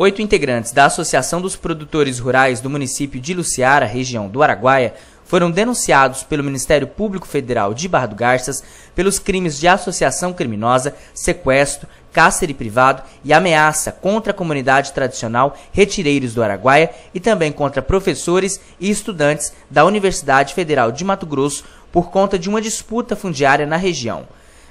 Oito integrantes da Associação dos Produtores Rurais do município de Luciara, região do Araguaia, foram denunciados pelo Ministério Público Federal de Barra do Garças pelos crimes de associação criminosa, sequestro, cárcere privado e ameaça contra a comunidade tradicional Retireiros do Araguaia e também contra professores e estudantes da Universidade Federal de Mato Grosso por conta de uma disputa fundiária na região.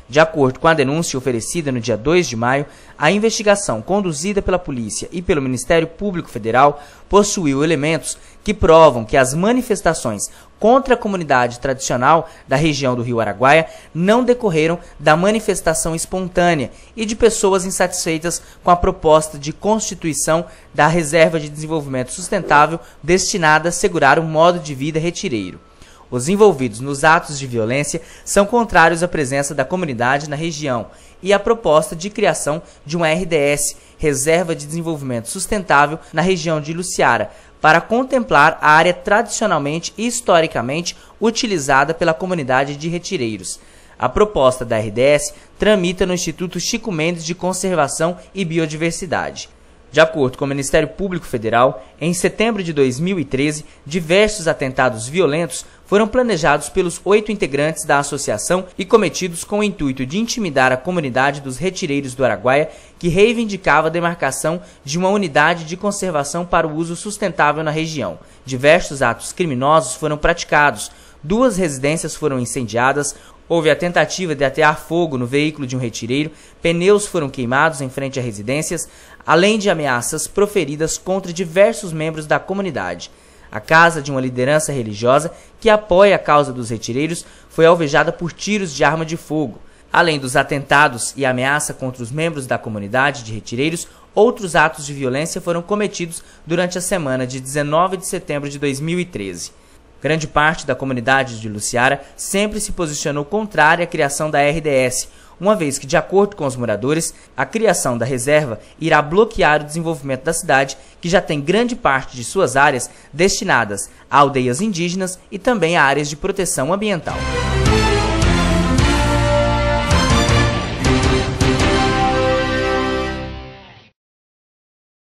De acordo com a denúncia oferecida no dia 2 de maio, a investigação conduzida pela polícia e pelo Ministério Público Federal possuiu elementos que provam que as manifestações contra a comunidade tradicional da região do Rio Araguaia não decorreram da manifestação espontânea e de pessoas insatisfeitas com a proposta de constituição da Reserva de Desenvolvimento Sustentável destinada a assegurar o um modo de vida retireiro. Os envolvidos nos atos de violência são contrários à presença da comunidade na região e à proposta de criação de uma RDS, Reserva de Desenvolvimento Sustentável, na região de Luciara, para contemplar a área tradicionalmente e historicamente utilizada pela comunidade de retireiros. A proposta da RDS tramita no Instituto Chico Mendes de Conservação e Biodiversidade. De acordo com o Ministério Público Federal, em setembro de 2013, diversos atentados violentos foram planejados pelos oito integrantes da associação e cometidos com o intuito de intimidar a comunidade dos retireiros do Araguaia, que reivindicava a demarcação de uma unidade de conservação para o uso sustentável na região. Diversos atos criminosos foram praticados, duas residências foram incendiadas, Houve a tentativa de atear fogo no veículo de um retireiro, pneus foram queimados em frente a residências, além de ameaças proferidas contra diversos membros da comunidade. A casa de uma liderança religiosa que apoia a causa dos retireiros foi alvejada por tiros de arma de fogo. Além dos atentados e ameaça contra os membros da comunidade de retireiros, outros atos de violência foram cometidos durante a semana de 19 de setembro de 2013. Grande parte da comunidade de Luciara sempre se posicionou contrária à criação da RDS, uma vez que, de acordo com os moradores, a criação da reserva irá bloquear o desenvolvimento da cidade, que já tem grande parte de suas áreas destinadas a aldeias indígenas e também a áreas de proteção ambiental.